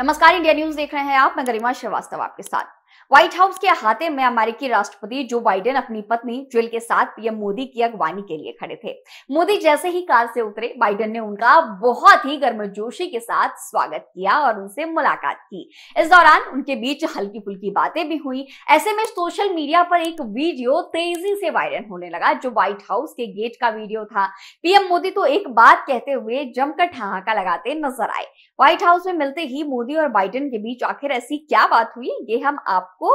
नमस्कार India news देख रहे हैं आप मैं गरिमा श्रीवास्तव आपके साथ व्हाइट हाउस के अहाते में अमेरिकी राष्ट्रपति जो बाइडेन अपनी पत्नी जिल के साथ पीएम मोदी की अगवानी के लिए खड़े थे मोदी जैसे ही कार से उतरे बाइडेन ने उनका बहुत ही गर्मजोशी के साथ स्वागत किया और उनसे मुलाकात की इस दौरान उनके बीच हल्की फुल्की बातें भी हुई ऐसे में सोशल मीडिया पर एक वीडियो तेजी से वायरल होने लगा जो व्हाइट हाउस के गेट का वीडियो था पीएम मोदी तो एक बात कहते हुए जमकर ठहाका लगाते नजर आए व्हाइट हाउस में मिलते ही मोदी और बाइडेन के बीच आखिर ऐसी क्या बात हुई ये हम आपको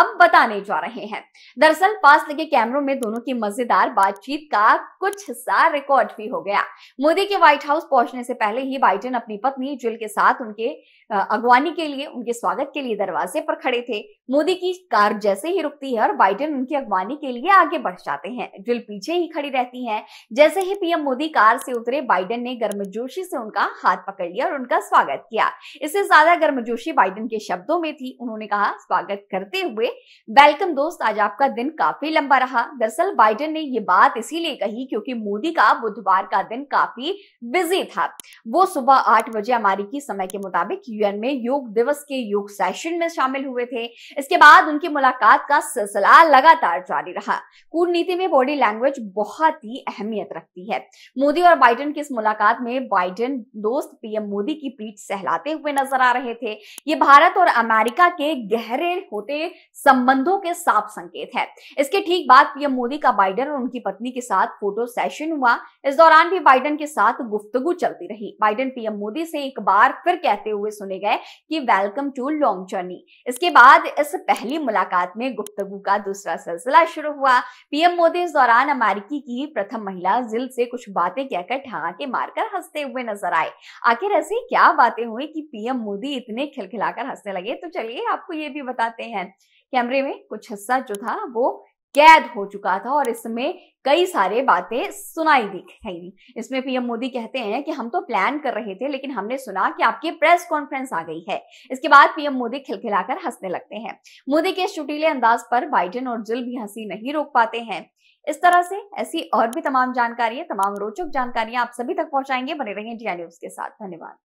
अब बताने जा रहे हैं दरअसल पास लगे कैमरों में दोनों की मजेदार बातचीत का कुछ हिस्सा रिकॉर्ड भी हो गया मोदी के व्हाइट हाउस पहुंचने से पहले ही बाइडेन अपनी पत्नी जिल के साथ उनके अगवानी के लिए उनके स्वागत के लिए दरवाजे पर खड़े थे मोदी की कार जैसे ही रुकती है और बाइडेन उनकी अगवानी के लिए आगे बढ़ जाते हैं जिल पीछे ही खड़ी रहती है जैसे ही पीएम मोदी कार से उतरे बाइडेन ने गर्मजोशी से उनका हाथ पकड़ लिया और उनका स्वागत किया इससे ज्यादा गर्मजोशी बाइडन के शब्दों में थी उन्होंने कहा स्वागत करते हुए वेलकम दोस्त आज आपका दिन काफी लंबा रहा दरअसल बाइडन ने ये बात इसीलिए कही क्योंकि मोदी का बुधवार का दिन काफी बिजी था वो सुबह आठ बजे अमेरिकी समय के मुताबिक यूएन में योग दिवस के योग सेशन में शामिल हुए थे इसके बाद उनकी मुलाकात का सिलसिला लगातार जारी रहा कूटनीति में बॉडी लैंग्वेज बहुत ही अहमियत रखती है मोदी और बाइडन की इस मुलाकात में बाइडन दोस्त पीएम मोदी की पीठ सहलाते हुए नजर आ रहे थे ये भारत और अमेरिका के गहरे होते संबंधों के साफ संकेत है इसके ठीक बाद पीएम मोदी का बाइडन और उनकी पत्नी के साथ फोटो सेशन हुआ इस दौरान भी बाइडन के साथ गुफ्तगु चलती रही बाइडन पीएम मोदी से एक बार फिर कहते हुए सुने गए कि वेलकम टू लॉन्ग जर्नी इसके बाद इस पहली मुलाकात में गुफ्तगु का दूसरा सिलसिला शुरू हुआ पीएम मोदी इस दौरान अमेरिकी की प्रथम महिला जिल से कुछ बातें कहकर ठहाके मारकर हंसते हुए नजर आए आखिर ऐसी क्या क्या बातें हुई कि पीएम मोदी इतने खिलखिलाकर हंसने लगे तो चलिए आपको ये भी बताते हैं कैमरे में कुछ हिस्सा जो था वो कैद हो चुका था और इसमें कई सारे बातें सुनाई दी दी इसमें पीएम मोदी कहते हैं कि हम तो प्लान कर रहे थे लेकिन हमने सुना कि आपकी प्रेस कॉन्फ्रेंस आ गई है इसके बाद पीएम मोदी खिलखिलाकर हंसने लगते हैं मोदी के चुटीले अंदाज पर बाइडेन और जिल भी हंसी नहीं रोक पाते हैं इस तरह से ऐसी और भी तमाम जानकारियां तमाम रोचक जानकारियां आप सभी तक पहुंचाएंगे बने रहिए इंडिया न्यूज के साथ धन्यवाद